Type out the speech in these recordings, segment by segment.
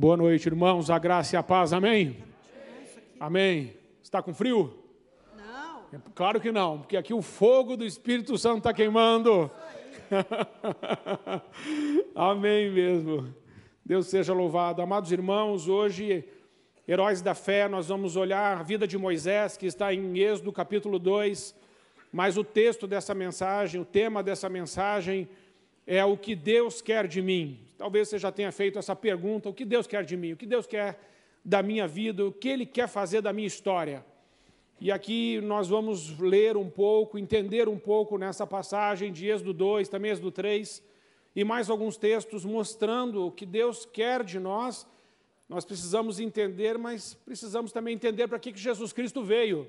Boa noite, irmãos. A graça e a paz. Amém? Amém. Está com frio? Não. É, claro que não, porque aqui o fogo do Espírito Santo está queimando. Amém mesmo. Deus seja louvado. Amados irmãos, hoje, heróis da fé, nós vamos olhar a vida de Moisés, que está em Êxodo capítulo 2. Mas o texto dessa mensagem, o tema dessa mensagem é o que Deus quer de mim. Talvez você já tenha feito essa pergunta: o que Deus quer de mim? O que Deus quer da minha vida? O que Ele quer fazer da minha história? E aqui nós vamos ler um pouco, entender um pouco nessa passagem de Êxodo 2, também Êxodo 3, e mais alguns textos mostrando o que Deus quer de nós. Nós precisamos entender, mas precisamos também entender para que, que Jesus Cristo veio.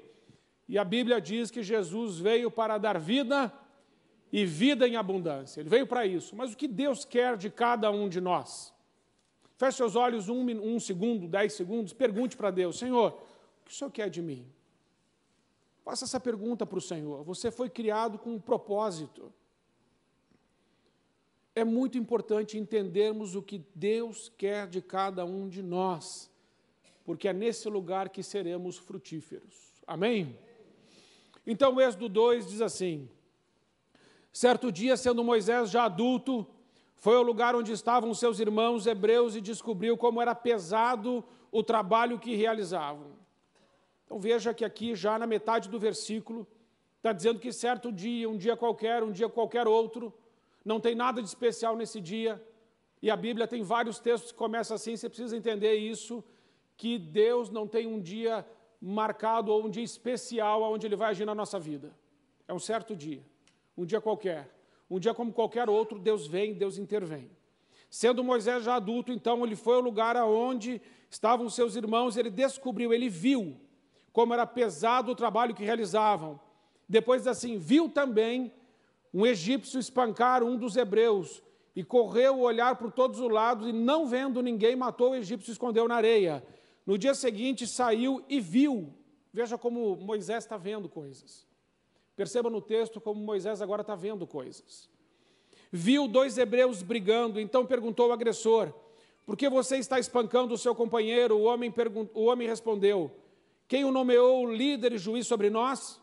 E a Bíblia diz que Jesus veio para dar vida e vida em abundância. Ele veio para isso. Mas o que Deus quer de cada um de nós? Feche seus olhos um, um segundo, dez segundos, pergunte para Deus: Senhor, o que o Senhor quer de mim? Faça essa pergunta para o Senhor. Você foi criado com um propósito. É muito importante entendermos o que Deus quer de cada um de nós, porque é nesse lugar que seremos frutíferos. Amém? Então, Êxodo 2 diz assim: Certo dia, sendo Moisés já adulto, foi ao lugar onde estavam seus irmãos hebreus e descobriu como era pesado o trabalho que realizavam. Então veja que aqui, já na metade do versículo, está dizendo que certo dia, um dia qualquer, um dia qualquer outro, não tem nada de especial nesse dia, e a Bíblia tem vários textos que começam assim, você precisa entender isso, que Deus não tem um dia marcado ou um dia especial onde Ele vai agir na nossa vida. É um certo dia. Um dia qualquer. Um dia como qualquer outro, Deus vem, Deus intervém. Sendo Moisés já adulto, então ele foi ao lugar aonde estavam seus irmãos, ele descobriu, ele viu como era pesado o trabalho que realizavam. Depois assim, viu também um egípcio espancar um dos hebreus e correu olhar por todos os lados e não vendo ninguém, matou o egípcio e escondeu na areia. No dia seguinte saiu e viu. Veja como Moisés está vendo coisas. Perceba no texto como Moisés agora está vendo coisas. Viu dois hebreus brigando, então perguntou ao agressor: Por que você está espancando o seu companheiro? O homem, o homem respondeu: Quem o nomeou líder e juiz sobre nós?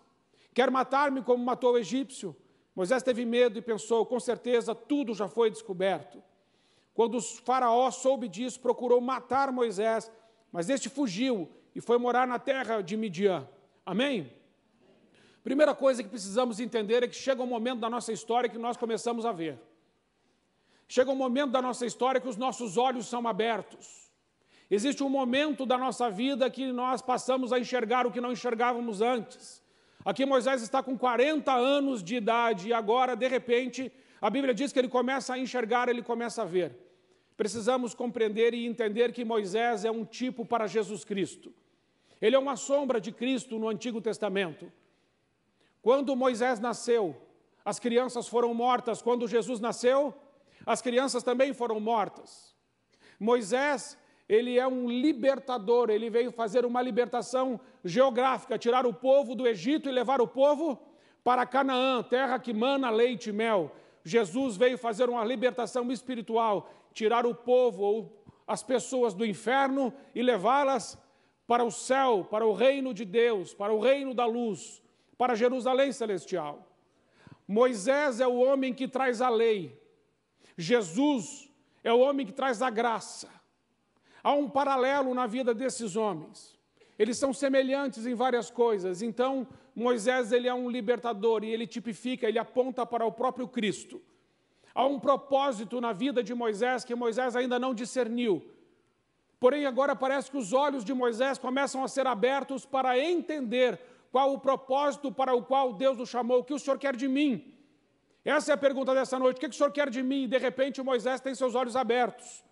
Quer matar-me como matou o egípcio? Moisés teve medo e pensou: com certeza tudo já foi descoberto. Quando o Faraó soube disso, procurou matar Moisés, mas este fugiu e foi morar na terra de Midian. Amém? Primeira coisa que precisamos entender é que chega um momento da nossa história que nós começamos a ver. Chega um momento da nossa história que os nossos olhos são abertos. Existe um momento da nossa vida que nós passamos a enxergar o que não enxergávamos antes. Aqui Moisés está com 40 anos de idade e agora, de repente, a Bíblia diz que ele começa a enxergar, ele começa a ver. Precisamos compreender e entender que Moisés é um tipo para Jesus Cristo. Ele é uma sombra de Cristo no Antigo Testamento. Quando Moisés nasceu, as crianças foram mortas. Quando Jesus nasceu, as crianças também foram mortas. Moisés, ele é um libertador, ele veio fazer uma libertação geográfica, tirar o povo do Egito e levar o povo para Canaã, terra que mana leite e mel. Jesus veio fazer uma libertação espiritual, tirar o povo ou as pessoas do inferno e levá-las para o céu, para o reino de Deus, para o reino da luz, para Jerusalém celestial. Moisés é o homem que traz a lei. Jesus é o homem que traz a graça. Há um paralelo na vida desses homens. Eles são semelhantes em várias coisas. Então, Moisés ele é um libertador e ele tipifica, ele aponta para o próprio Cristo. Há um propósito na vida de Moisés que Moisés ainda não discerniu. Porém, agora parece que os olhos de Moisés começam a ser abertos para entender qual o propósito para o qual Deus o chamou? O que o Senhor quer de mim? Essa é a pergunta dessa noite. O que o Senhor quer de mim? E de repente Moisés tem seus olhos abertos.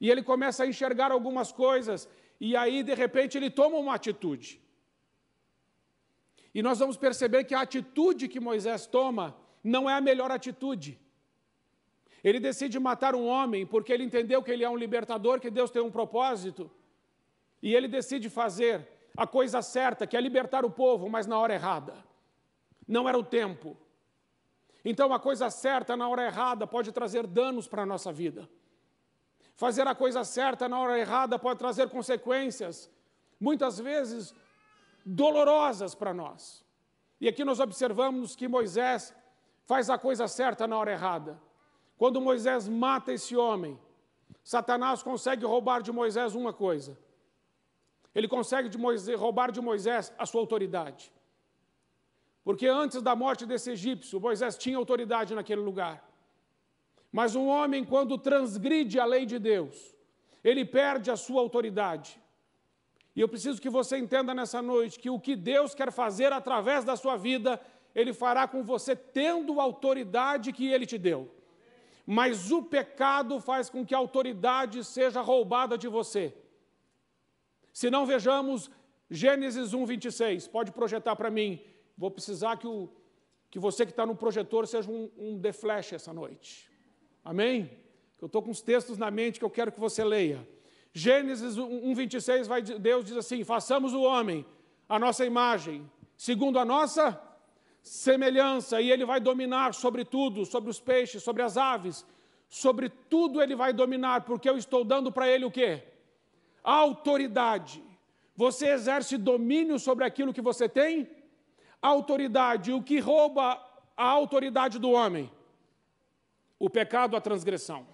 E ele começa a enxergar algumas coisas. E aí, de repente, ele toma uma atitude. E nós vamos perceber que a atitude que Moisés toma não é a melhor atitude. Ele decide matar um homem porque ele entendeu que ele é um libertador, que Deus tem um propósito. E ele decide fazer a coisa certa, é que é libertar o povo, mas na hora errada. Não era o tempo. Então, a coisa certa na hora errada pode trazer danos para a nossa vida. Fazer a coisa certa na hora errada pode trazer consequências, muitas vezes dolorosas para nós. E aqui nós observamos que Moisés faz a coisa certa na hora errada. Quando Moisés mata esse homem, Satanás consegue roubar de Moisés uma coisa: ele consegue de Moisés, roubar de Moisés a sua autoridade. Porque antes da morte desse egípcio, Moisés tinha autoridade naquele lugar. Mas um homem, quando transgride a lei de Deus, ele perde a sua autoridade. E eu preciso que você entenda nessa noite que o que Deus quer fazer através da sua vida, Ele fará com você tendo a autoridade que Ele te deu. Mas o pecado faz com que a autoridade seja roubada de você. Se não vejamos Gênesis 1, 26, pode projetar para mim. Vou precisar que, o, que você que está no projetor seja um, um The Flash essa noite. Amém? Eu estou com os textos na mente que eu quero que você leia. Gênesis 1, 26, vai, Deus diz assim: façamos o homem, a nossa imagem, segundo a nossa semelhança, e ele vai dominar sobre tudo, sobre os peixes, sobre as aves, sobre tudo ele vai dominar, porque eu estou dando para ele o quê? autoridade. Você exerce domínio sobre aquilo que você tem? Autoridade. O que rouba a autoridade do homem? O pecado, a transgressão.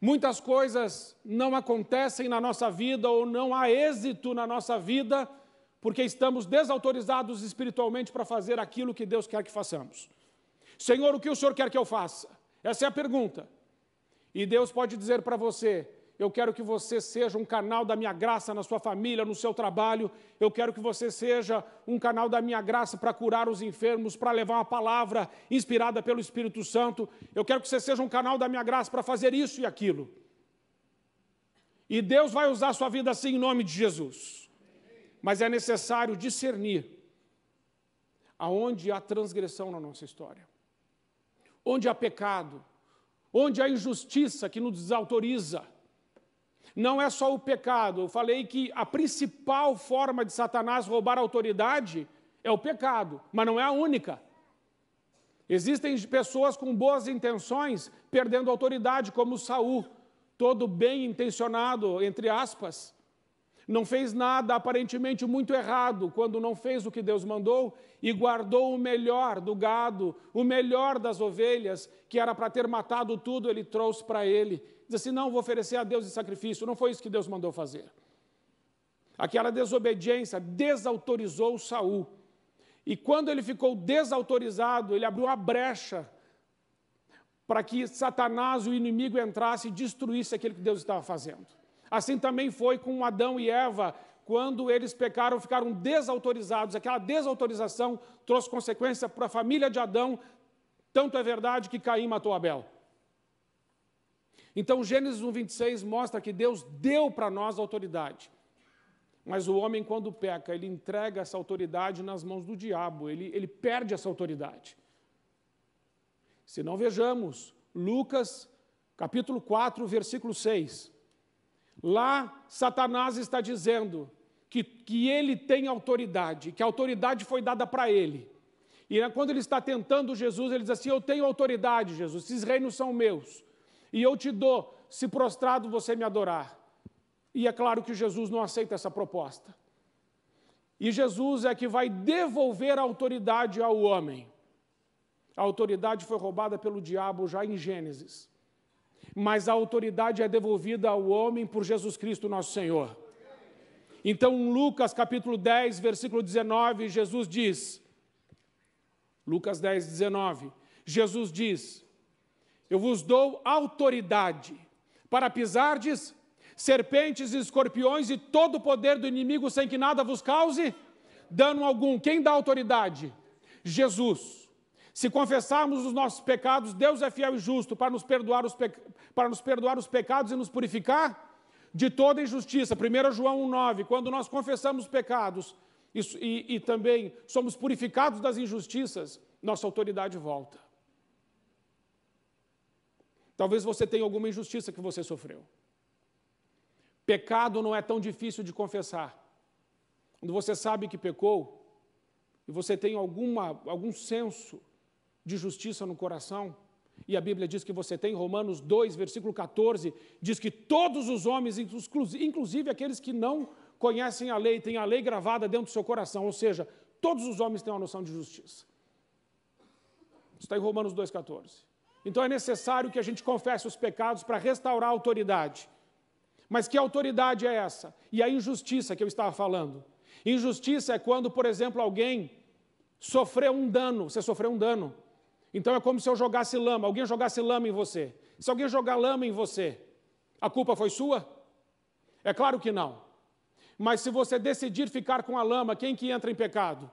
Muitas coisas não acontecem na nossa vida ou não há êxito na nossa vida porque estamos desautorizados espiritualmente para fazer aquilo que Deus quer que façamos. Senhor, o que o Senhor quer que eu faça? Essa é a pergunta. E Deus pode dizer para você: eu quero que você seja um canal da minha graça na sua família, no seu trabalho. Eu quero que você seja um canal da minha graça para curar os enfermos, para levar uma palavra inspirada pelo Espírito Santo. Eu quero que você seja um canal da minha graça para fazer isso e aquilo. E Deus vai usar a sua vida assim em nome de Jesus. Mas é necessário discernir aonde há transgressão na nossa história, onde há pecado, onde há injustiça que nos desautoriza não é só o pecado. Eu falei que a principal forma de Satanás roubar autoridade é o pecado, mas não é a única. Existem pessoas com boas intenções perdendo autoridade, como Saul, todo bem intencionado, entre aspas. Não fez nada aparentemente muito errado quando não fez o que Deus mandou e guardou o melhor do gado, o melhor das ovelhas, que era para ter matado tudo, ele trouxe para ele diz assim: não, vou oferecer a Deus em sacrifício. Não foi isso que Deus mandou fazer. Aquela desobediência desautorizou Saul. E quando ele ficou desautorizado, ele abriu a brecha para que Satanás, o inimigo, entrasse e destruísse aquilo que Deus estava fazendo. Assim também foi com Adão e Eva, quando eles pecaram, ficaram desautorizados. Aquela desautorização trouxe consequência para a família de Adão. Tanto é verdade que Caim matou Abel. Então, Gênesis 1, 26 mostra que Deus deu para nós autoridade. Mas o homem, quando peca, ele entrega essa autoridade nas mãos do diabo, ele, ele perde essa autoridade. Se não vejamos, Lucas capítulo 4, versículo 6. Lá, Satanás está dizendo que, que ele tem autoridade, que a autoridade foi dada para ele. E né, quando ele está tentando Jesus, ele diz assim: Eu tenho autoridade, Jesus, esses reinos são meus e eu te dou, se prostrado você me adorar. E é claro que Jesus não aceita essa proposta. E Jesus é que vai devolver a autoridade ao homem. A autoridade foi roubada pelo diabo já em Gênesis. Mas a autoridade é devolvida ao homem por Jesus Cristo, nosso Senhor. Então, Lucas capítulo 10, versículo 19, Jesus diz: Lucas 10, 19, Jesus diz: eu vos dou autoridade para pisardes serpentes e escorpiões e todo o poder do inimigo sem que nada vos cause dano algum. Quem dá autoridade? Jesus. Se confessarmos os nossos pecados, Deus é fiel e justo para nos perdoar os, pe... para nos perdoar os pecados e nos purificar de toda injustiça. 1 João 1,9. Quando nós confessamos pecados e, e, e também somos purificados das injustiças, nossa autoridade volta. Talvez você tenha alguma injustiça que você sofreu. Pecado não é tão difícil de confessar. Quando você sabe que pecou e você tem alguma, algum senso de justiça no coração, e a Bíblia diz que você tem, Romanos 2, versículo 14, diz que todos os homens, inclusive aqueles que não conhecem a lei, têm a lei gravada dentro do seu coração, ou seja, todos os homens têm uma noção de justiça. está em Romanos 14. Então é necessário que a gente confesse os pecados para restaurar a autoridade. Mas que autoridade é essa? E a injustiça que eu estava falando. Injustiça é quando, por exemplo, alguém sofreu um dano, você sofreu um dano. Então é como se eu jogasse lama, alguém jogasse lama em você. Se alguém jogar lama em você, a culpa foi sua? É claro que não. Mas se você decidir ficar com a lama, quem que entra em pecado?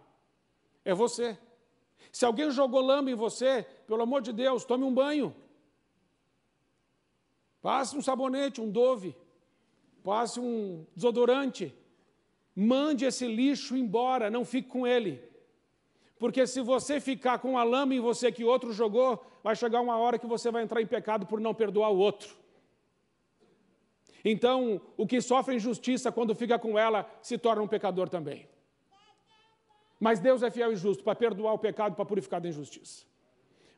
É você. Se alguém jogou lama em você, pelo amor de Deus, tome um banho. Passe um sabonete, um dove. Passe um desodorante. Mande esse lixo embora, não fique com ele. Porque se você ficar com a lama em você que outro jogou, vai chegar uma hora que você vai entrar em pecado por não perdoar o outro. Então, o que sofre injustiça quando fica com ela se torna um pecador também. Mas Deus é fiel e justo para perdoar o pecado, para purificar da injustiça.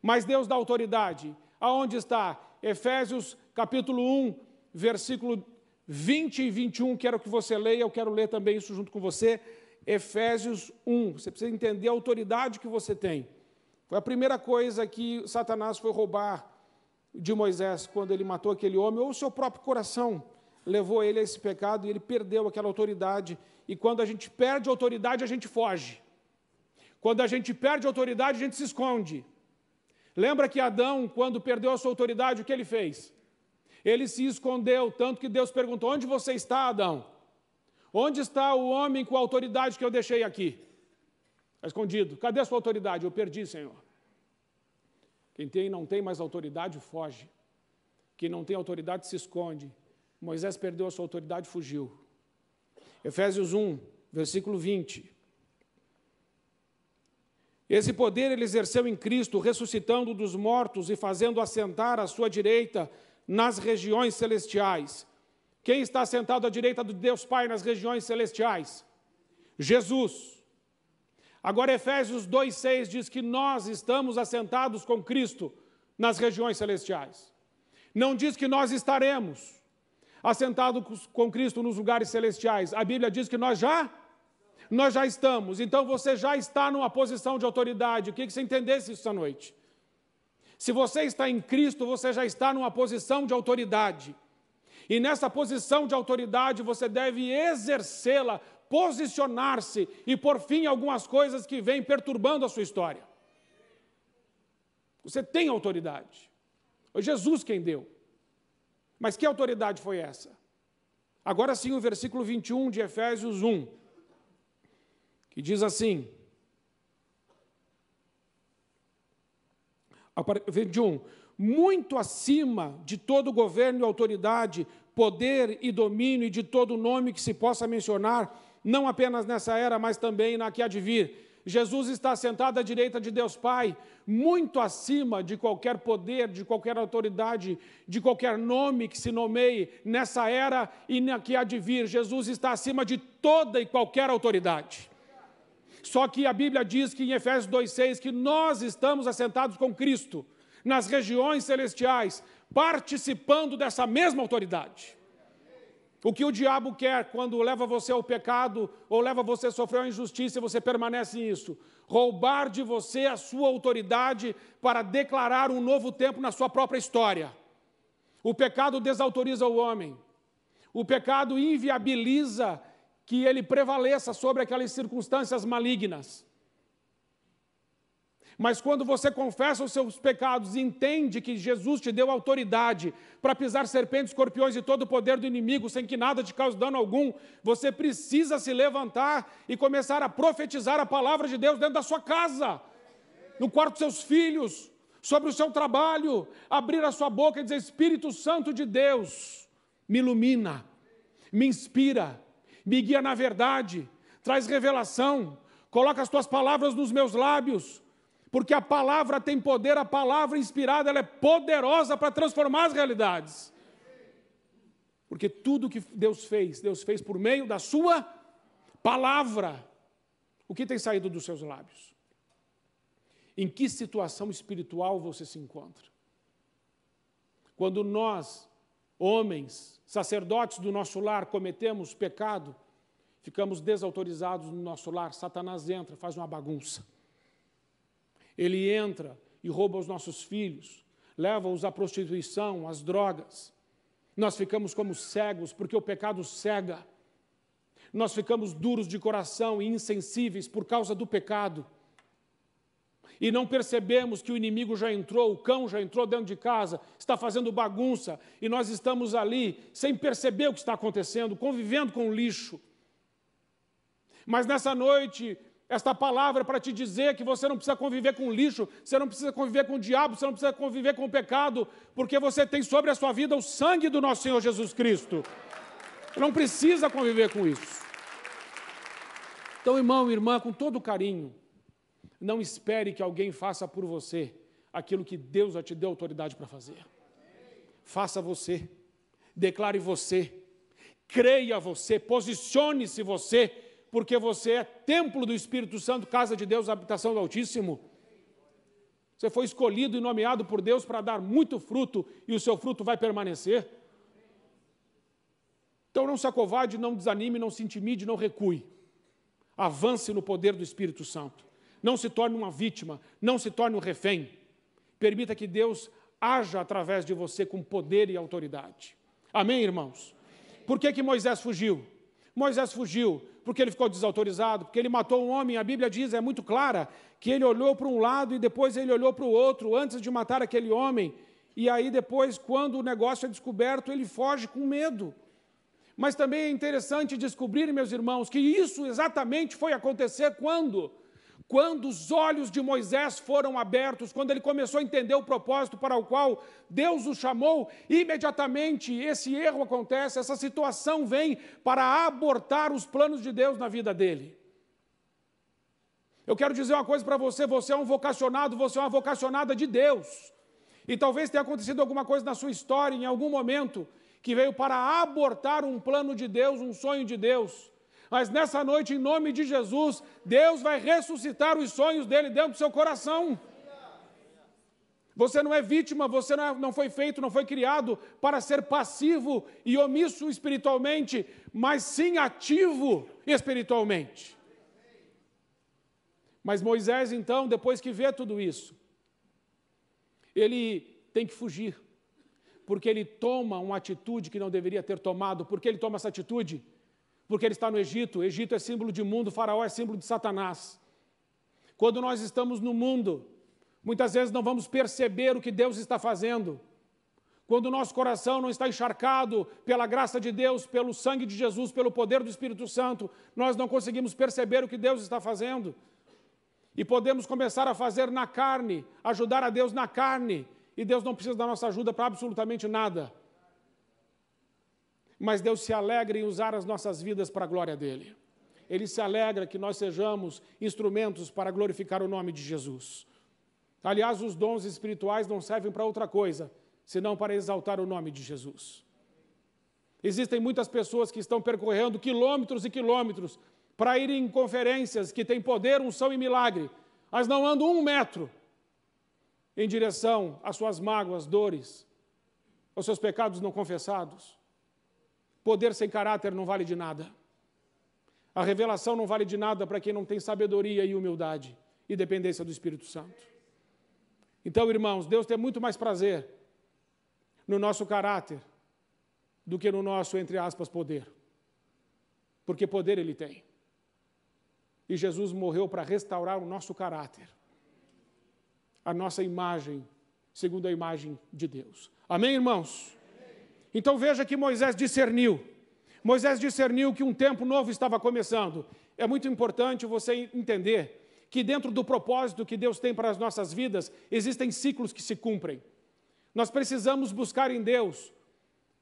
Mas Deus dá autoridade. Aonde está? Efésios capítulo 1, versículo 20 e 21. Quero que você leia, eu quero ler também isso junto com você. Efésios 1. Você precisa entender a autoridade que você tem. Foi a primeira coisa que Satanás foi roubar de Moisés quando ele matou aquele homem, ou o seu próprio coração levou ele a esse pecado e ele perdeu aquela autoridade. E quando a gente perde a autoridade, a gente foge. Quando a gente perde autoridade, a gente se esconde. Lembra que Adão, quando perdeu a sua autoridade, o que ele fez? Ele se escondeu, tanto que Deus perguntou: Onde você está, Adão? Onde está o homem com a autoridade que eu deixei aqui? Escondido. Cadê a sua autoridade? Eu perdi, Senhor. Quem tem e não tem mais autoridade, foge. Quem não tem autoridade, se esconde. Moisés perdeu a sua autoridade, fugiu. Efésios 1, versículo 20. Esse poder ele exerceu em Cristo, ressuscitando dos mortos e fazendo assentar à sua direita nas regiões celestiais. Quem está sentado à direita do Deus Pai nas regiões celestiais? Jesus. Agora, Efésios 2,6 diz que nós estamos assentados com Cristo nas regiões celestiais. Não diz que nós estaremos assentados com Cristo nos lugares celestiais. A Bíblia diz que nós já nós já estamos. Então você já está numa posição de autoridade. Eu queria que você entendesse isso à noite. Se você está em Cristo, você já está numa posição de autoridade. E nessa posição de autoridade você deve exercê-la, posicionar-se e por fim algumas coisas que vêm perturbando a sua história. Você tem autoridade. Foi Jesus quem deu. Mas que autoridade foi essa? Agora sim, o versículo 21 de Efésios 1 que diz assim, um muito acima de todo governo e autoridade, poder e domínio e de todo nome que se possa mencionar, não apenas nessa era, mas também na que há de vir. Jesus está sentado à direita de Deus Pai, muito acima de qualquer poder, de qualquer autoridade, de qualquer nome que se nomeie nessa era e na que há de vir. Jesus está acima de toda e qualquer autoridade. Só que a Bíblia diz que em Efésios 2,6 que nós estamos assentados com Cristo nas regiões celestiais, participando dessa mesma autoridade. O que o diabo quer quando leva você ao pecado ou leva você a sofrer uma injustiça e você permanece nisso? Roubar de você a sua autoridade para declarar um novo tempo na sua própria história. O pecado desautoriza o homem. O pecado inviabiliza que ele prevaleça sobre aquelas circunstâncias malignas. Mas quando você confessa os seus pecados e entende que Jesus te deu autoridade para pisar serpentes, escorpiões e todo o poder do inimigo sem que nada te cause dano algum, você precisa se levantar e começar a profetizar a palavra de Deus dentro da sua casa, no quarto dos seus filhos, sobre o seu trabalho, abrir a sua boca e dizer: Espírito Santo de Deus, me ilumina, me inspira, me guia na verdade, traz revelação, coloca as tuas palavras nos meus lábios, porque a palavra tem poder, a palavra inspirada, ela é poderosa para transformar as realidades. Porque tudo que Deus fez, Deus fez por meio da sua palavra. O que tem saído dos seus lábios? Em que situação espiritual você se encontra? Quando nós, homens, sacerdotes do nosso lar cometemos pecado, ficamos desautorizados no nosso lar, Satanás entra, faz uma bagunça. Ele entra e rouba os nossos filhos, leva-os à prostituição, às drogas. Nós ficamos como cegos, porque o pecado cega. Nós ficamos duros de coração e insensíveis por causa do pecado e não percebemos que o inimigo já entrou, o cão já entrou dentro de casa, está fazendo bagunça, e nós estamos ali sem perceber o que está acontecendo, convivendo com o lixo. Mas nessa noite, esta palavra é para te dizer que você não precisa conviver com o lixo, você não precisa conviver com o diabo, você não precisa conviver com o pecado, porque você tem sobre a sua vida o sangue do nosso Senhor Jesus Cristo. Não precisa conviver com isso. Então, irmão e irmã, com todo carinho, não espere que alguém faça por você aquilo que Deus já te deu autoridade para fazer. Faça você, declare você, creia você, posicione-se você, porque você é templo do Espírito Santo, casa de Deus, habitação do Altíssimo. Você foi escolhido e nomeado por Deus para dar muito fruto e o seu fruto vai permanecer. Então não se acovarde, não desanime, não se intimide, não recue. Avance no poder do Espírito Santo. Não se torne uma vítima, não se torne um refém. Permita que Deus haja através de você com poder e autoridade. Amém, irmãos? Por que, que Moisés fugiu? Moisés fugiu porque ele ficou desautorizado, porque ele matou um homem. A Bíblia diz, é muito clara, que ele olhou para um lado e depois ele olhou para o outro antes de matar aquele homem. E aí depois, quando o negócio é descoberto, ele foge com medo. Mas também é interessante descobrir, meus irmãos, que isso exatamente foi acontecer quando? quando os olhos de Moisés foram abertos, quando ele começou a entender o propósito para o qual Deus o chamou, imediatamente esse erro acontece, essa situação vem para abortar os planos de Deus na vida dele. Eu quero dizer uma coisa para você: você é um vocacionado, você é uma vocacionada de Deus. E talvez tenha acontecido alguma coisa na sua história, em algum momento, que veio para abortar um plano de Deus, um sonho de Deus. Mas nessa noite, em nome de Jesus, Deus vai ressuscitar os sonhos dele dentro do seu coração. Você não é vítima, você é, não foi feito, não foi criado para ser passivo e omisso espiritualmente, mas sim ativo espiritualmente. Mas Moisés, então, depois que vê tudo isso, ele tem que fugir, porque ele toma uma atitude que não deveria ter tomado. Por que ele toma essa atitude? porque ele está no Egito. O Egito é símbolo de mundo, Faraó é símbolo de Satanás. Quando nós estamos no mundo, muitas vezes não vamos perceber o que Deus está fazendo. Quando o nosso coração não está encharcado pela graça de Deus, pelo sangue de Jesus, pelo poder do Espírito Santo, nós não conseguimos perceber o que Deus está fazendo. E podemos começar a fazer na carne, ajudar a Deus na carne, e Deus não precisa da nossa ajuda para absolutamente nada mas Deus se alegra em usar as nossas vidas para a glória dele. Ele se alegra que nós sejamos instrumentos para glorificar o nome de Jesus. Aliás, os dons espirituais não servem para outra coisa, senão para exaltar o nome de Jesus. Existem muitas pessoas que estão percorrendo quilômetros e quilômetros para irem em conferências que têm poder, unção e milagre, mas não andam um metro em direção às suas mágoas, dores, aos seus pecados não confessados. Poder sem caráter não vale de nada. A revelação não vale de nada para quem não tem sabedoria e humildade e dependência do Espírito Santo. Então, irmãos, Deus tem muito mais prazer no nosso caráter do que no nosso, entre aspas, poder. Porque poder ele tem. E Jesus morreu para restaurar o nosso caráter, a nossa imagem, segundo a imagem de Deus. Amém, irmãos? Então veja que Moisés discerniu. Moisés discerniu que um tempo novo estava começando. É muito importante você entender que dentro do propósito que Deus tem para as nossas vidas, existem ciclos que se cumprem. Nós precisamos buscar em Deus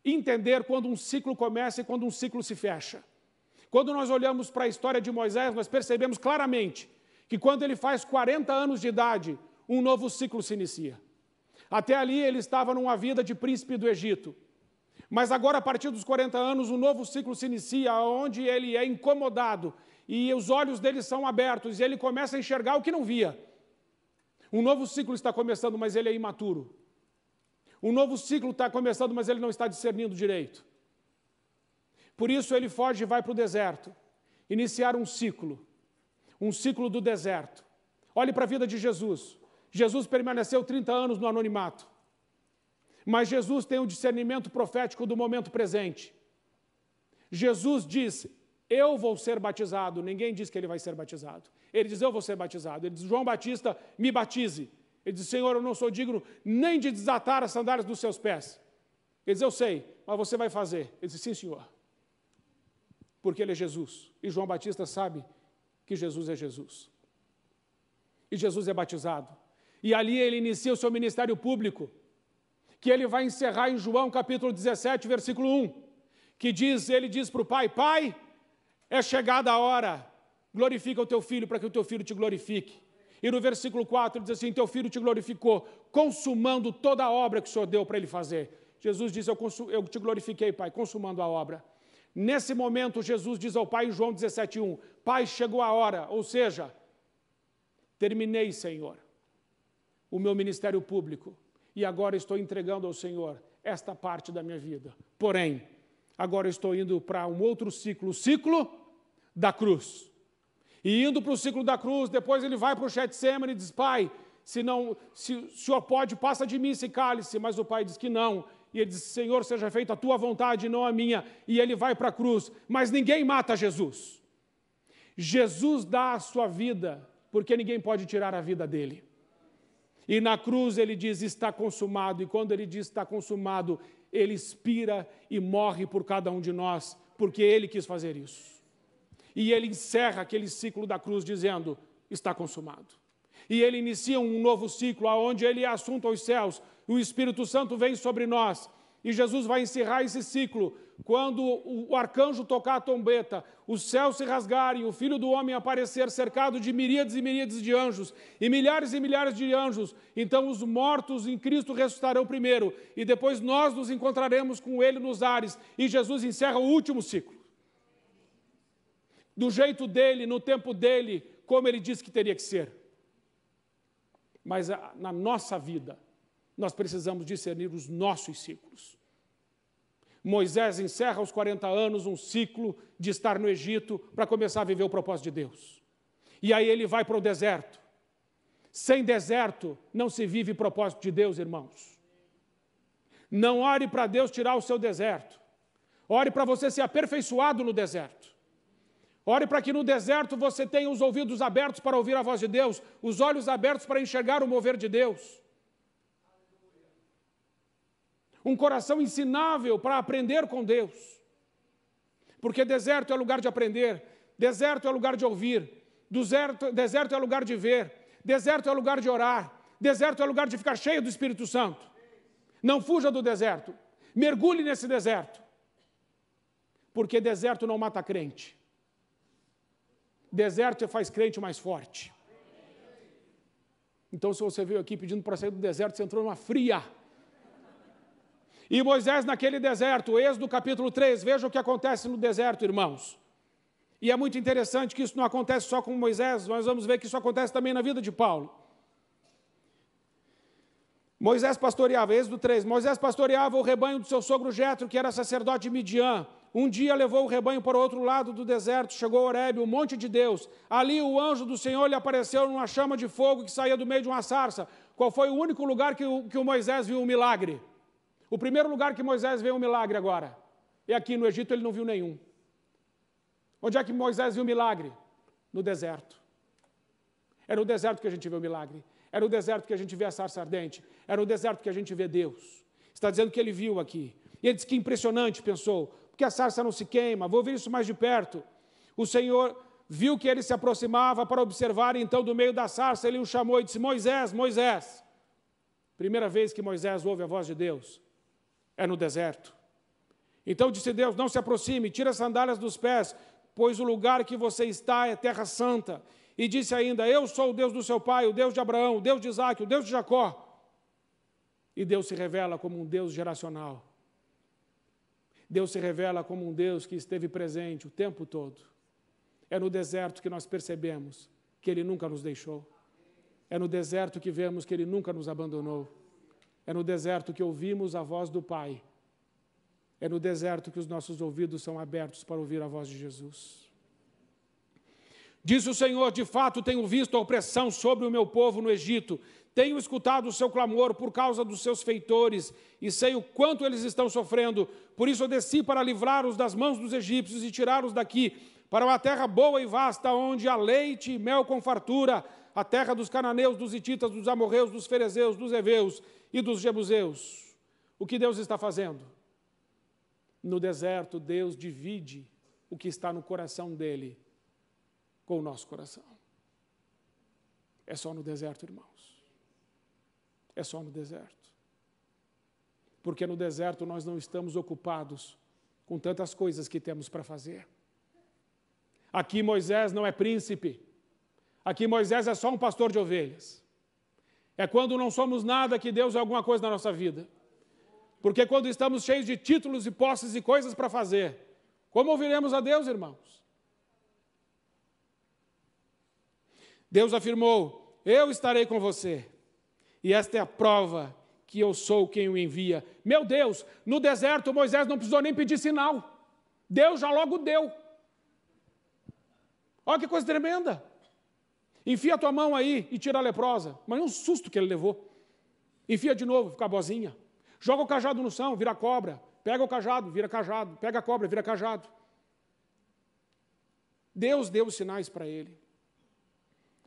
entender quando um ciclo começa e quando um ciclo se fecha. Quando nós olhamos para a história de Moisés, nós percebemos claramente que quando ele faz 40 anos de idade, um novo ciclo se inicia. Até ali ele estava numa vida de príncipe do Egito. Mas agora, a partir dos 40 anos, um novo ciclo se inicia, onde ele é incomodado e os olhos dele são abertos e ele começa a enxergar o que não via. Um novo ciclo está começando, mas ele é imaturo. Um novo ciclo está começando, mas ele não está discernindo direito. Por isso ele foge e vai para o deserto. Iniciar um ciclo. Um ciclo do deserto. Olhe para a vida de Jesus. Jesus permaneceu 30 anos no anonimato. Mas Jesus tem um discernimento profético do momento presente. Jesus diz: Eu vou ser batizado. Ninguém diz que ele vai ser batizado. Ele diz: Eu vou ser batizado. Ele diz: João Batista, me batize. Ele diz: Senhor, eu não sou digno nem de desatar as sandálias dos seus pés. Ele diz: Eu sei, mas você vai fazer. Ele diz: Sim, senhor. Porque ele é Jesus. E João Batista sabe que Jesus é Jesus. E Jesus é batizado. E ali ele inicia o seu ministério público que ele vai encerrar em João capítulo 17, versículo 1, que diz, ele diz para o pai, pai, é chegada a hora, glorifica o teu filho para que o teu filho te glorifique. E no versículo 4 diz assim: Teu filho te glorificou, consumando toda a obra que o Senhor deu para ele fazer. Jesus diz: eu, eu, te glorifiquei, Pai, consumando a obra. Nesse momento, Jesus diz ao Pai em João 17,1: Pai, chegou a hora, ou seja, terminei, Senhor, o meu ministério público e agora estou entregando ao Senhor esta parte da minha vida. Porém, agora estou indo para um outro ciclo, o ciclo da cruz. E indo para o ciclo da cruz, depois ele vai para o Getsemane e diz: Pai, se não, se, pode, passa de mim esse cálice. Mas o pai diz que não. E ele diz: Senhor, seja feita a tua vontade, não a minha. E ele vai para a cruz. Mas ninguém mata Jesus. Jesus dá a sua vida, porque ninguém pode tirar a vida dele. E na cruz ele diz: está consumado. E quando ele diz está consumado, ele expira e morre por cada um de nós, porque ele quis fazer isso. E ele encerra aquele ciclo da cruz dizendo: está consumado. E ele inicia um novo ciclo, onde ele é assunto aos céus, o Espírito Santo vem sobre nós. E Jesus vai encerrar esse ciclo, quando o arcanjo tocar a trombeta, os céus se rasgarem, o filho do homem aparecer cercado de miríades e miríades de anjos, e milhares e milhares de anjos, então os mortos em Cristo ressuscitarão primeiro, e depois nós nos encontraremos com ele nos ares, e Jesus encerra o último ciclo. Do jeito dele, no tempo dele, como ele disse que teria que ser. Mas ah, na nossa vida, nós precisamos discernir os nossos ciclos. Moisés encerra aos 40 anos um ciclo de estar no Egito para começar a viver o propósito de Deus. E aí ele vai para o deserto. Sem deserto não se vive propósito de Deus, irmãos. Não ore para Deus tirar o seu deserto. Ore para você ser aperfeiçoado no deserto. Ore para que no deserto você tenha os ouvidos abertos para ouvir a voz de Deus, os olhos abertos para enxergar o mover de Deus um coração ensinável para aprender com Deus. Porque deserto é lugar de aprender, deserto é lugar de ouvir, deserto, deserto é lugar de ver, deserto é lugar de orar, deserto é lugar de ficar cheio do Espírito Santo. Não fuja do deserto, mergulhe nesse deserto. Porque deserto não mata crente. Deserto faz crente mais forte. Então, se você veio aqui pedindo para sair do deserto, você entrou numa fria. E Moisés naquele deserto, Êxodo capítulo 3, veja o que acontece no deserto, irmãos. E é muito interessante que isso não acontece só com Moisés, nós vamos ver que isso acontece também na vida de Paulo. Moisés pastoreava, Êxodo 3, Moisés pastoreava o rebanho do seu sogro Jetro, que era sacerdote de Midian. Um dia levou o rebanho para o outro lado do deserto, chegou Horebe, o monte de Deus. Ali o anjo do Senhor lhe apareceu numa chama de fogo que saía do meio de uma sarça. Qual foi o único lugar que o, que o Moisés viu um milagre? O primeiro lugar que Moisés vê é um milagre agora é aqui no Egito, ele não viu nenhum. Onde é que Moisés viu milagre? No deserto. Era no deserto que a gente vê o milagre. Era no deserto que a gente vê a sarça ardente. Era no deserto que a gente vê Deus. Está dizendo que ele viu aqui. E ele disse que impressionante, pensou, porque a sarça não se queima, vou ver isso mais de perto. O Senhor viu que ele se aproximava para observar, então do meio da sarça ele o chamou e disse: Moisés, Moisés. Primeira vez que Moisés ouve a voz de Deus é no deserto. Então disse Deus: Não se aproxime, tira as sandálias dos pés, pois o lugar que você está é terra santa. E disse ainda: Eu sou o Deus do seu pai, o Deus de Abraão, o Deus de Isaac, o Deus de Jacó. E Deus se revela como um Deus geracional. Deus se revela como um Deus que esteve presente o tempo todo. É no deserto que nós percebemos que Ele nunca nos deixou. É no deserto que vemos que Ele nunca nos abandonou. É no deserto que ouvimos a voz do Pai. É no deserto que os nossos ouvidos são abertos para ouvir a voz de Jesus. Disse o Senhor: De fato, tenho visto a opressão sobre o meu povo no Egito, tenho escutado o seu clamor por causa dos seus feitores, e sei o quanto eles estão sofrendo. Por isso eu desci para livrá-los das mãos dos egípcios e tirá-los daqui, para uma terra boa e vasta, onde há leite e mel com fartura, a terra dos cananeus, dos hititas, dos amorreus, dos ferezeus, dos heveus e dos jebuseus. O que Deus está fazendo? No deserto, Deus divide o que está no coração dele com o nosso coração. É só no deserto, irmãos. É só no deserto. Porque no deserto nós não estamos ocupados com tantas coisas que temos para fazer. Aqui Moisés não é príncipe. Aqui Moisés é só um pastor de ovelhas. É quando não somos nada que Deus é alguma coisa na nossa vida. Porque quando estamos cheios de títulos e posses e coisas para fazer, como ouviremos a Deus, irmãos? Deus afirmou: Eu estarei com você, e esta é a prova que eu sou quem o envia. Meu Deus, no deserto Moisés não precisou nem pedir sinal, Deus já logo deu. Olha que coisa tremenda! Enfia a tua mão aí e tira a leprosa. Mas é um susto que ele levou. Enfia de novo, fica bozinha. Joga o cajado no chão, vira cobra. Pega o cajado, vira cajado. Pega a cobra, vira cajado. Deus deu os sinais para ele.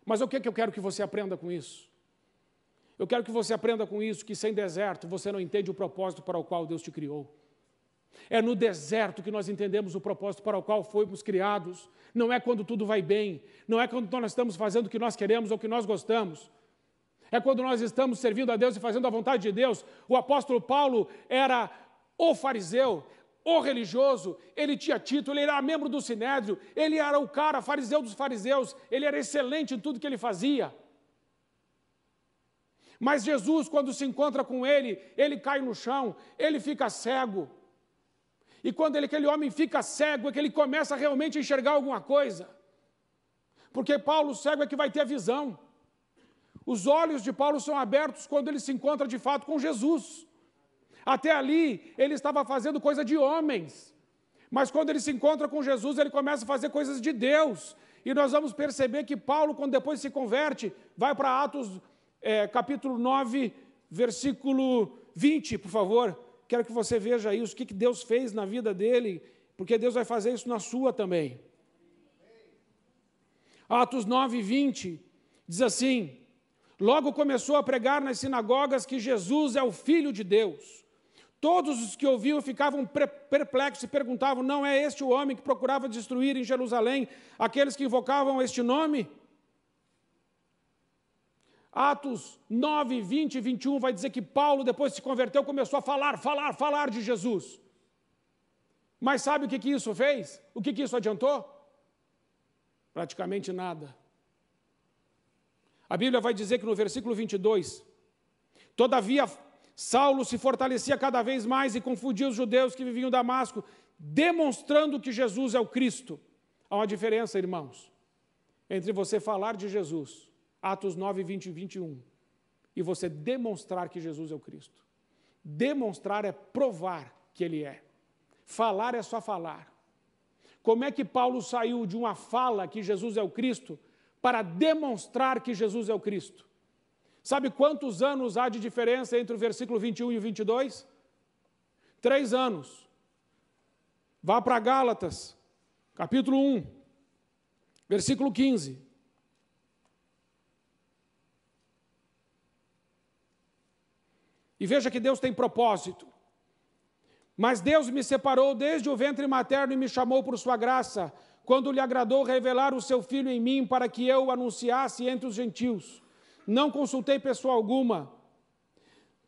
Mas o que, é que eu quero que você aprenda com isso? Eu quero que você aprenda com isso que sem deserto você não entende o propósito para o qual Deus te criou. É no deserto que nós entendemos o propósito para o qual fomos criados. Não é quando tudo vai bem, não é quando nós estamos fazendo o que nós queremos ou o que nós gostamos. É quando nós estamos servindo a Deus e fazendo a vontade de Deus. O apóstolo Paulo era o fariseu, o religioso, ele tinha título, ele era membro do sinédrio, ele era o cara fariseu dos fariseus, ele era excelente em tudo que ele fazia. Mas Jesus, quando se encontra com ele, ele cai no chão, ele fica cego. E quando ele, aquele homem fica cego, é que ele começa realmente a enxergar alguma coisa. Porque Paulo cego é que vai ter a visão. Os olhos de Paulo são abertos quando ele se encontra de fato com Jesus. Até ali, ele estava fazendo coisa de homens. Mas quando ele se encontra com Jesus, ele começa a fazer coisas de Deus. E nós vamos perceber que Paulo, quando depois se converte, vai para Atos é, capítulo 9, versículo 20, por favor quero que você veja isso, o que, que Deus fez na vida dele, porque Deus vai fazer isso na sua também. Atos 9, 20 diz assim: Logo começou a pregar nas sinagogas que Jesus é o Filho de Deus. Todos os que ouviam ficavam perplexos e perguntavam: Não é este o homem que procurava destruir em Jerusalém aqueles que invocavam este nome? Atos 9, 20 e 21 vai dizer que Paulo, depois se converteu, começou a falar, falar, falar de Jesus. Mas sabe o que, que isso fez? O que, que isso adiantou? Praticamente nada. A Bíblia vai dizer que no versículo 22, todavia Saulo se fortalecia cada vez mais e confundia os judeus que viviam em Damasco, demonstrando que Jesus é o Cristo. Há uma diferença, irmãos, entre você falar de Jesus Atos 9, 20 e 21. E você demonstrar que Jesus é o Cristo. Demonstrar é provar que ele é. Falar é só falar. Como é que Paulo saiu de uma fala que Jesus é o Cristo para demonstrar que Jesus é o Cristo? Sabe quantos anos há de diferença entre o versículo 21 e o 22? Três anos. Vá para Gálatas, capítulo 1, versículo 15. E veja que Deus tem propósito. Mas Deus me separou desde o ventre materno e me chamou por sua graça, quando lhe agradou revelar o seu filho em mim para que eu o anunciasse entre os gentios. Não consultei pessoa alguma,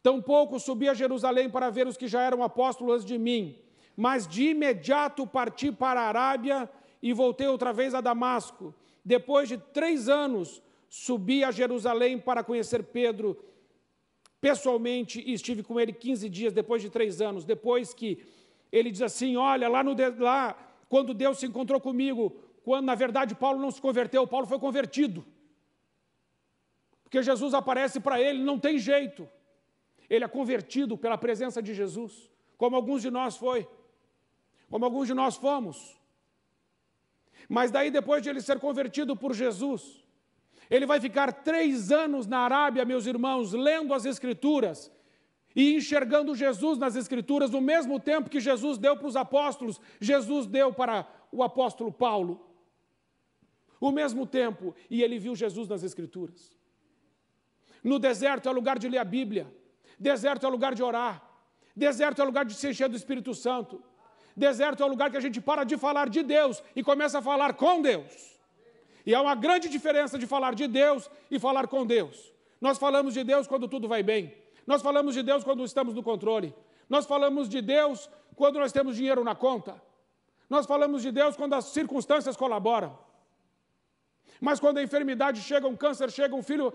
tampouco subi a Jerusalém para ver os que já eram apóstolos antes de mim, mas de imediato parti para a Arábia e voltei outra vez a Damasco. Depois de três anos, subi a Jerusalém para conhecer Pedro pessoalmente e estive com ele 15 dias depois de três anos, depois que ele diz assim: olha, lá, no, lá quando Deus se encontrou comigo, quando na verdade Paulo não se converteu, Paulo foi convertido. Porque Jesus aparece para ele, não tem jeito. Ele é convertido pela presença de Jesus, como alguns de nós foi, como alguns de nós fomos. Mas daí depois de ele ser convertido por Jesus, ele vai ficar três anos na Arábia, meus irmãos, lendo as Escrituras e enxergando Jesus nas Escrituras, no mesmo tempo que Jesus deu para os apóstolos, Jesus deu para o apóstolo Paulo. O mesmo tempo, e ele viu Jesus nas Escrituras. No deserto é lugar de ler a Bíblia, deserto é lugar de orar, deserto é lugar de se encher do Espírito Santo, deserto é lugar que a gente para de falar de Deus e começa a falar com Deus. E há uma grande diferença de falar de Deus e falar com Deus. Nós falamos de Deus quando tudo vai bem. Nós falamos de Deus quando estamos no controle. Nós falamos de Deus quando nós temos dinheiro na conta. Nós falamos de Deus quando as circunstâncias colaboram. Mas quando a enfermidade chega, um câncer chega, um filho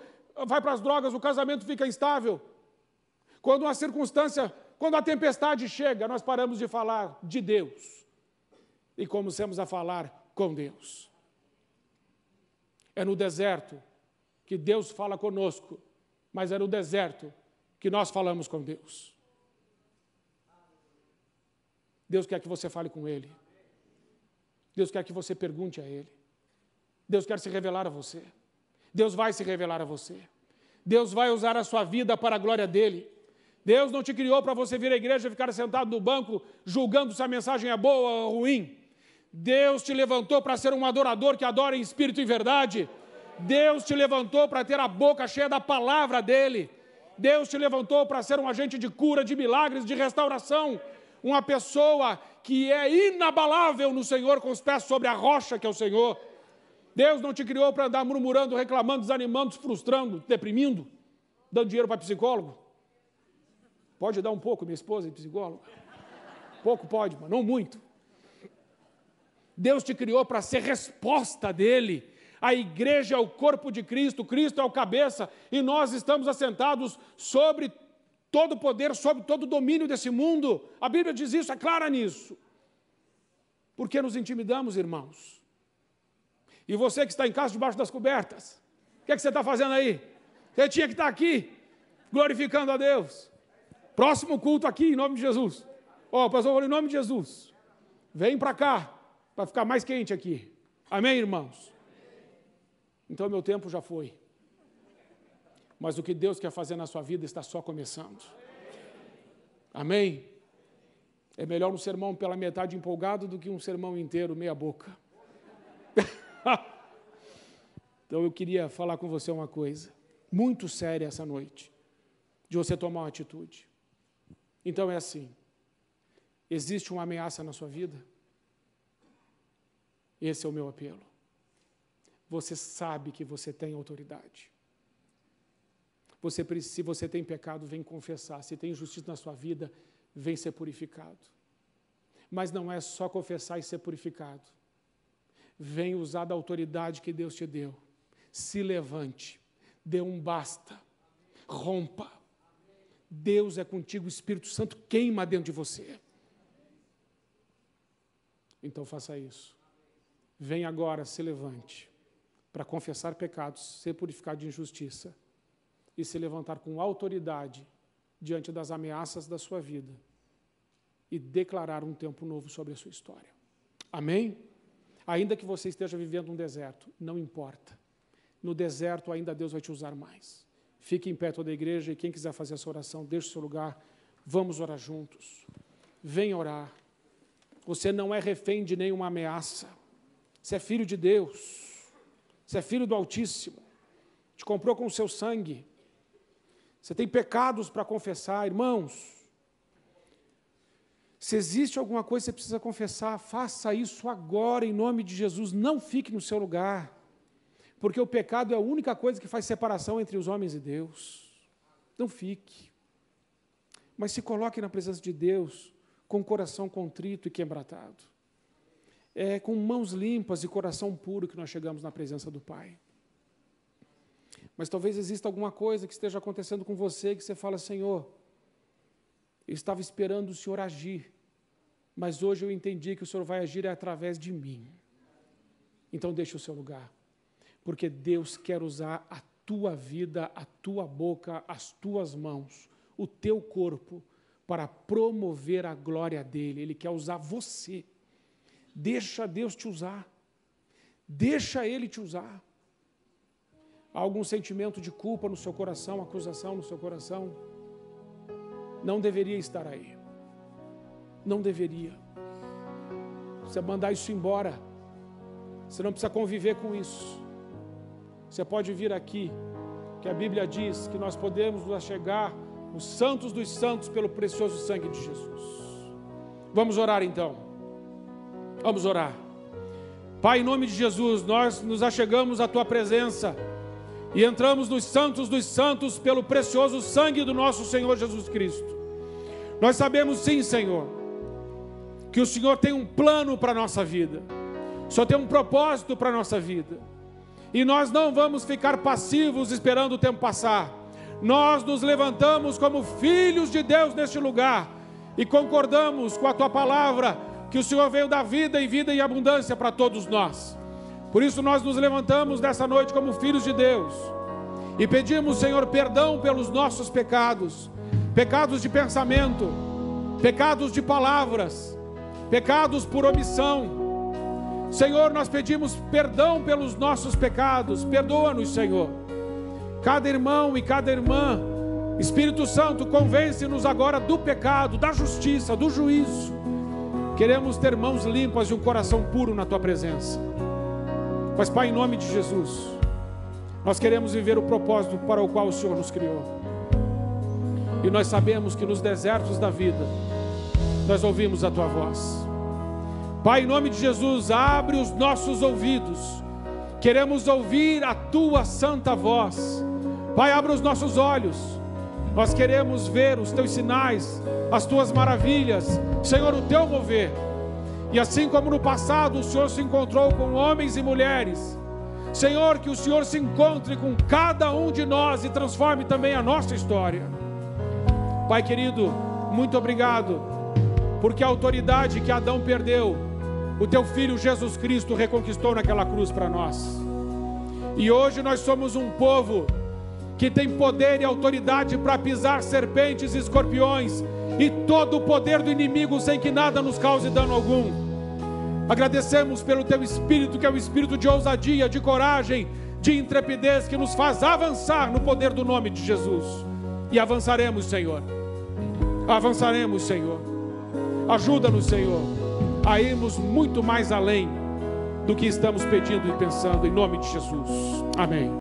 vai para as drogas, o casamento fica instável. Quando uma circunstância, quando a tempestade chega, nós paramos de falar de Deus e começamos a falar com Deus. É no deserto que Deus fala conosco, mas é no deserto que nós falamos com Deus. Deus quer que você fale com Ele. Deus quer que você pergunte a Ele. Deus quer se revelar a você. Deus vai se revelar a você. Deus vai usar a sua vida para a glória dele. Deus não te criou para você vir à igreja e ficar sentado no banco julgando se a mensagem é boa ou ruim. Deus te levantou para ser um adorador que adora em espírito e verdade. Deus te levantou para ter a boca cheia da palavra dele. Deus te levantou para ser um agente de cura, de milagres, de restauração. Uma pessoa que é inabalável no Senhor, com os pés sobre a rocha que é o Senhor. Deus não te criou para andar murmurando, reclamando, desanimando, frustrando, deprimindo, dando dinheiro para psicólogo. Pode dar um pouco, minha esposa é psicóloga. Pouco pode, mas não muito. Deus te criou para ser resposta dele. A igreja é o corpo de Cristo, Cristo é o cabeça, e nós estamos assentados sobre todo o poder, sobre todo o domínio desse mundo. A Bíblia diz isso, é clara nisso. Por que nos intimidamos, irmãos? E você que está em casa debaixo das cobertas, o que, é que você está fazendo aí? Você tinha que estar tá aqui, glorificando a Deus. Próximo culto aqui, em nome de Jesus. Ó, oh, pastor, em nome de Jesus. Vem para cá, para ficar mais quente aqui. Amém, irmãos? Então meu tempo já foi. Mas o que Deus quer fazer na sua vida está só começando. Amém? É melhor um sermão pela metade empolgado do que um sermão inteiro, meia boca. então eu queria falar com você uma coisa, muito séria essa noite, de você tomar uma atitude. Então é assim: existe uma ameaça na sua vida? Esse é o meu apelo. Você sabe que você tem autoridade. Você, se você tem pecado, vem confessar. Se tem injustiça na sua vida, vem ser purificado. Mas não é só confessar e ser purificado. Vem usar da autoridade que Deus te deu. Se levante, dê um basta, rompa. Deus é contigo, o Espírito Santo queima dentro de você. Então faça isso. Vem agora, se levante para confessar pecados, ser purificado de injustiça e se levantar com autoridade diante das ameaças da sua vida e declarar um tempo novo sobre a sua história. Amém? Ainda que você esteja vivendo um deserto, não importa. No deserto ainda Deus vai te usar mais. Fique em pé toda a igreja e quem quiser fazer essa oração, deixe o seu lugar. Vamos orar juntos. Venha orar. Você não é refém de nenhuma ameaça. Você é filho de Deus. Você é filho do Altíssimo. Te comprou com o seu sangue. Você tem pecados para confessar, irmãos. Se existe alguma coisa que você precisa confessar, faça isso agora em nome de Jesus. Não fique no seu lugar. Porque o pecado é a única coisa que faz separação entre os homens e Deus. Não fique. Mas se coloque na presença de Deus com o coração contrito e quebrantado é com mãos limpas e coração puro que nós chegamos na presença do Pai. Mas talvez exista alguma coisa que esteja acontecendo com você que você fala, Senhor, eu estava esperando o Senhor agir, mas hoje eu entendi que o Senhor vai agir através de mim. Então deixe o seu lugar, porque Deus quer usar a tua vida, a tua boca, as tuas mãos, o teu corpo, para promover a glória dele. Ele quer usar você Deixa Deus te usar. Deixa Ele te usar. Há algum sentimento de culpa no seu coração, acusação no seu coração? Não deveria estar aí. Não deveria. Você mandar isso embora. Você não precisa conviver com isso. Você pode vir aqui, que a Bíblia diz que nós podemos nos chegar os santos dos santos pelo precioso sangue de Jesus. Vamos orar então. Vamos orar. Pai, em nome de Jesus, nós nos achegamos à tua presença e entramos nos santos dos santos pelo precioso sangue do nosso Senhor Jesus Cristo. Nós sabemos sim, Senhor, que o Senhor tem um plano para a nossa vida. Só tem um propósito para a nossa vida. E nós não vamos ficar passivos esperando o tempo passar. Nós nos levantamos como filhos de Deus neste lugar e concordamos com a tua palavra que o Senhor veio dar vida e vida e abundância para todos nós. Por isso nós nos levantamos nessa noite como filhos de Deus e pedimos, Senhor, perdão pelos nossos pecados, pecados de pensamento, pecados de palavras, pecados por omissão. Senhor, nós pedimos perdão pelos nossos pecados, perdoa-nos, Senhor. Cada irmão e cada irmã, Espírito Santo, convence-nos agora do pecado, da justiça, do juízo. Queremos ter mãos limpas e um coração puro na tua presença. Mas, Pai, em nome de Jesus, nós queremos viver o propósito para o qual o Senhor nos criou. E nós sabemos que nos desertos da vida, nós ouvimos a tua voz. Pai, em nome de Jesus, abre os nossos ouvidos. Queremos ouvir a tua santa voz. Pai, abre os nossos olhos nós queremos ver os teus sinais, as tuas maravilhas, Senhor, o teu mover. E assim como no passado o Senhor se encontrou com homens e mulheres, Senhor, que o Senhor se encontre com cada um de nós e transforme também a nossa história. Pai querido, muito obrigado, porque a autoridade que Adão perdeu, o teu filho Jesus Cristo reconquistou naquela cruz para nós. E hoje nós somos um povo que tem poder e autoridade para pisar serpentes e escorpiões e todo o poder do inimigo sem que nada nos cause dano algum. Agradecemos pelo teu espírito, que é o espírito de ousadia, de coragem, de intrepidez, que nos faz avançar no poder do nome de Jesus. E avançaremos, Senhor. Avançaremos, Senhor. Ajuda-nos, Senhor, a irmos muito mais além do que estamos pedindo e pensando, em nome de Jesus. Amém.